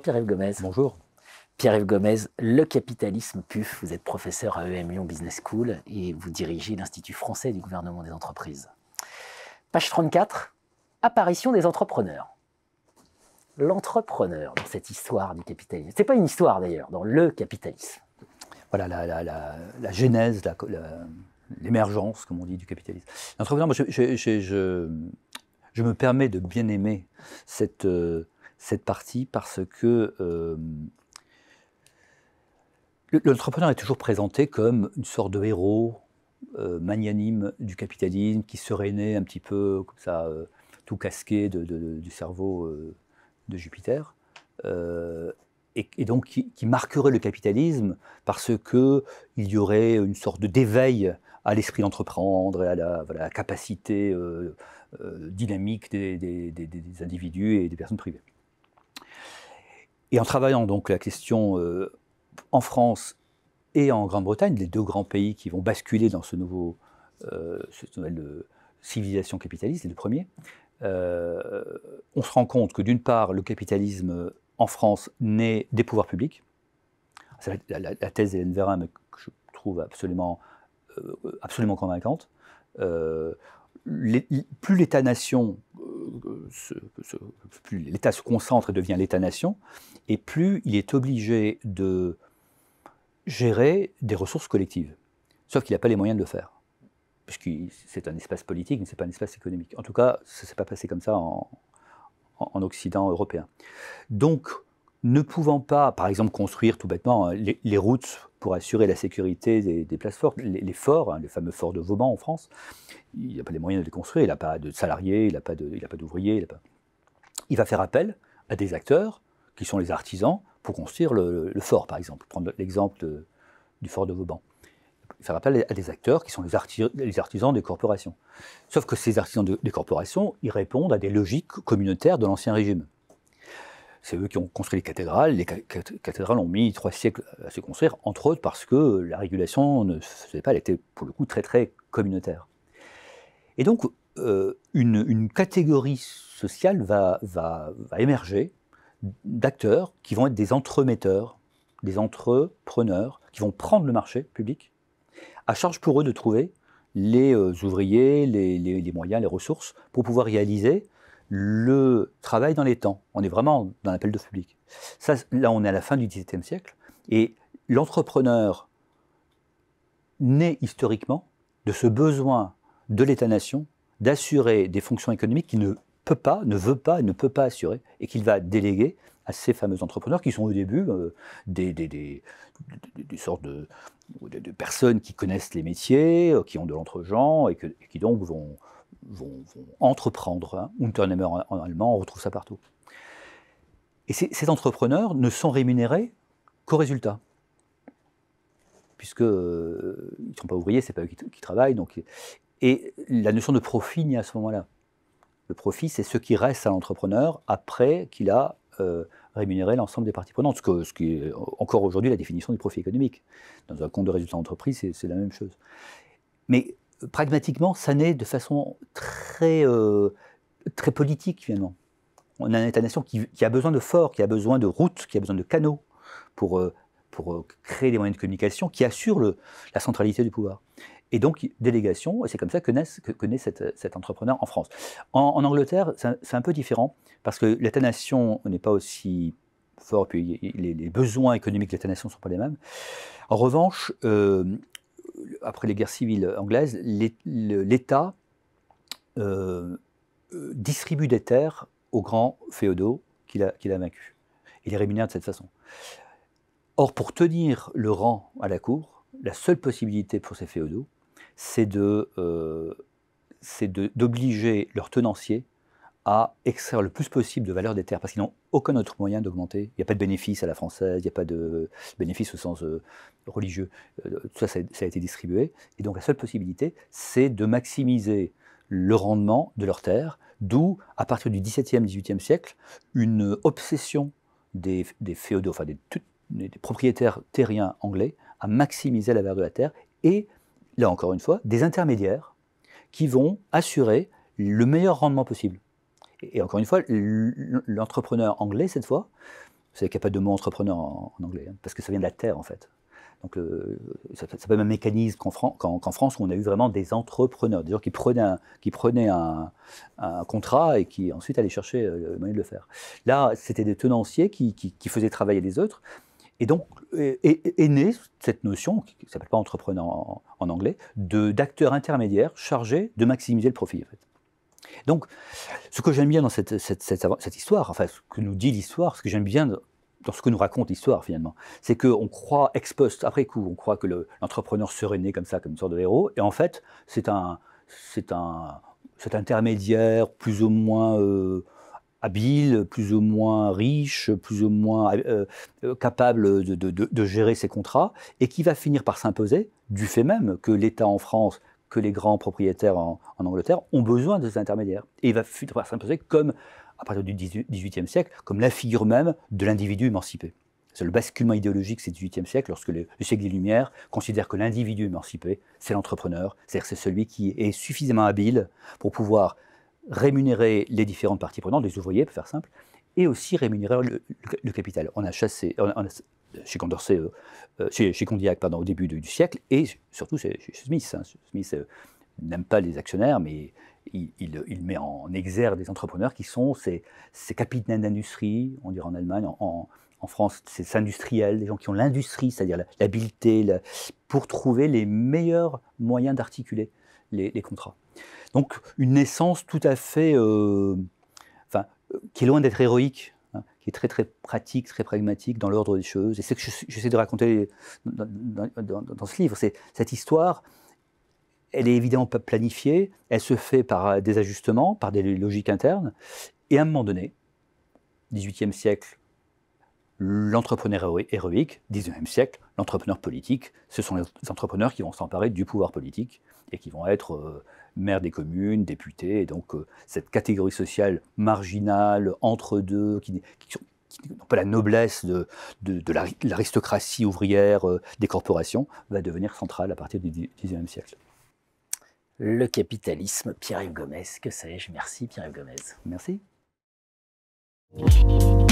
Pierre-Yves Gomez. Bonjour. Pierre-Yves Gomez, le capitalisme PUF, vous êtes professeur à EM Lyon Business School et vous dirigez l'Institut français du gouvernement des entreprises. Page 34, apparition des entrepreneurs. L'entrepreneur dans cette histoire du capitalisme. Ce n'est pas une histoire d'ailleurs, dans le capitalisme. Voilà la, la, la, genèse, l'émergence, comme on dit, du capitalisme. L'entrepreneur, je, je, me permets de bien aimer cette... Euh, cette partie parce que euh, l'entrepreneur est toujours présenté comme une sorte de héros euh, magnanime du capitalisme qui serait né un petit peu comme ça, euh, tout casqué du cerveau de Jupiter. Et, donc qui, marquerait le capitalisme parce qu'il y aurait une sorte de d'éveil à l'esprit d'entreprendre et à la, capacité dynamique des, individus et des personnes privées. Et en travaillant donc la question euh, en France et en Grande-Bretagne, les deux grands pays qui vont basculer dans ce nouveau, euh, cette nouvelle euh, civilisation capitaliste, les deux premiers, on se rend compte que d'une part, le capitalisme en France naît des pouvoirs publics. C'est la, thèse d'Hélène Vérin, que je trouve absolument, absolument convaincante plus l'État-nation euh, se, l'État se concentre et devient l'État-nation, et plus il est obligé de gérer des ressources collectives. Sauf qu'il n'a pas les moyens de le faire. Parce que c'est un espace politique, mais ce n'est pas un espace économique. En tout cas, ça ne s'est pas passé comme ça en, Occident européen. Donc, ne pouvant pas, par exemple, construire tout bêtement hein, les routes pour assurer la sécurité des, places fortes. Les, forts, hein, les fameux forts de Vauban en France, il n'a pas les moyens de les construire, il n'a pas de salariés, il n'a pas d'ouvriers. Il, pas... il va faire appel à des acteurs qui sont les artisans pour construire le, fort, par exemple. Prendre l'exemple du fort de Vauban. Il va faire appel à des acteurs qui sont les, artisans des corporations. Sauf que ces artisans des corporations, ils répondent à des logiques communautaires de l'ancien régime. C'est eux qui ont construit les cathédrales. Les cathédrales ont mis trois siècles à se construire, entre autres parce que la régulation ne pas, elle était pour le coup très très communautaire. Et donc, euh, une, catégorie sociale va, émerger d'acteurs qui vont être des entremetteurs, des entrepreneurs, qui vont prendre le marché public, à charge pour eux de trouver les euh, ouvriers, les moyens, les ressources pour pouvoir réaliser le travail dans les temps. On est vraiment dans l'appel de public. Ça, là, on est à la fin du XVIIe siècle. Et l'entrepreneur naît historiquement de ce besoin de l'État-nation d'assurer des fonctions économiques qu'il ne peut pas, ne veut pas, ne peut pas assurer, et qu'il va déléguer à ces fameux entrepreneurs qui sont au début euh, des, sortes de, personnes qui connaissent les métiers, euh, qui ont de lentre et, qui donc vont, vont, entreprendre. Hein. Unternehmer en allemand, on retrouve ça partout. Et ces entrepreneurs ne sont rémunérés qu'au résultat. Puisque euh, ils ne sont pas ouvriers, ce n'est pas eux qui, travaillent. Donc, et la notion de profit n'y à ce moment-là. Le profit, c'est ce qui reste à l'entrepreneur après qu'il a euh, rémunéré l'ensemble des parties prenantes, ce, ce qui est encore aujourd'hui la définition du profit économique. Dans un compte de résultat d'entreprise, c'est la même chose. Mais pragmatiquement, ça naît de façon très, euh, très politique, finalement. On a un État-nation qui, a besoin de forts, qui a besoin de routes, qui a besoin de canaux pour, euh, pour euh, créer des moyens de communication qui assurent la centralité du pouvoir. Et donc, délégation, et c'est comme ça que, naît que, naît cet, entrepreneur en France. En, Angleterre, c'est un, peu différent, parce que l'État-nation n'est pas aussi fort, puis les, besoins économiques de l'État-nation ne sont pas les mêmes. En revanche, après les guerres civiles anglaises, l'État euh, euh, distribue des terres aux grands féodaux qu'il a, vaincus. Il les rémunère de cette façon. Or, pour tenir le rang à la cour, la seule possibilité pour ces féodaux, c'est euh, d'obliger leurs tenanciers à extraire le plus possible de valeur des terres, parce qu'ils n'ont aucun autre moyen d'augmenter. Il n'y a pas de bénéfice à la française, il n'y a pas de bénéfice au sens euh, religieux. Euh, tout ça, ça, a été distribué. Et donc la seule possibilité, c'est de maximiser le rendement de leurs terres, d'où, à partir du XVIIe, XVIIIe siècle, une obsession des, féodaux, enfin des propriétaires terriens anglais, à maximiser la valeur de la terre, et, là encore une fois, des intermédiaires qui vont assurer le meilleur rendement possible. Et encore une fois, l'entrepreneur anglais, cette fois, c'est pas de mot entrepreneur en, anglais, hein, parce que ça vient de la terre, en fait. Donc, euh, ça, ça peut un mécanisme qu'en France, où on a eu vraiment des entrepreneurs, des gens qui prenaient un, qui un, contrat et qui ensuite allaient chercher euh, le moyen de le faire. Là, c'était des tenanciers qui, faisaient travailler les autres. Et donc, euh, est, née cette notion, qui ne s'appelle pas entrepreneur en, en anglais, d'acteur intermédiaire chargé de maximiser le profit. En fait. Donc, ce que j'aime bien dans cette, cette, histoire, enfin, ce que nous dit l'histoire, ce que j'aime bien dans ce que nous raconte l'histoire, finalement, c'est qu'on croit ex post, après coup, on croit que l'entrepreneur serait né comme ça, comme une sorte de héros, et en fait, c'est un, cet intermédiaire plus ou moins euh, habile, plus ou moins riche, plus ou moins euh, euh, capable de, gérer ses contrats, et qui va finir par s'imposer, du fait même que l'État en France que les grands propriétaires en, Angleterre ont besoin de ces intermédiaires. Et il va s'imposer comme, à partir du XVIIIe siècle, comme la figure même de l'individu émancipé. C'est le basculement idéologique, c'est du XVIIIe siècle, lorsque le, siècle des Lumières considère que l'individu émancipé, c'est l'entrepreneur, c'est-à-dire c'est celui qui est suffisamment habile pour pouvoir rémunérer les différentes parties prenantes, les ouvriers, pour faire simple, et aussi rémunérer le, capital. On a chassé, chez Condorcet, euh, euh, chez, Condillac, pardon, au début du, siècle, et surtout chez, Smith. Hein. Smith euh, n'aime pas les actionnaires, mais il, met en exergue des entrepreneurs qui sont ces, capitaines d'industrie, on dirait en Allemagne, en, France, ces industriels, des gens qui ont l'industrie, c'est-à-dire l'habileté, pour trouver les meilleurs moyens d'articuler les, contrats. Donc une naissance tout à fait, enfin, qui est loin d'être héroïque très très pratique, très pragmatique dans l'ordre des choses. Et c'est ce que j'essaie de raconter dans, ce livre. C'est cette histoire, elle est évidemment pas planifiée, elle se fait par des ajustements, par des logiques internes. Et à un moment donné, 18e siècle, l'entrepreneur héroïque, 19e siècle, l'entrepreneur politique, ce sont les entrepreneurs qui vont s'emparer du pouvoir politique et qui vont être euh, maires des communes, députés, et donc euh, cette catégorie sociale marginale, entre deux, qui, n'ont pas la noblesse de, de, l'aristocratie ouvrière euh, des corporations, va devenir centrale à partir du 19e siècle. Le capitalisme, Pierre-Yves Gomez, que sais-je Merci Pierre-Yves Gomez. Merci. We'll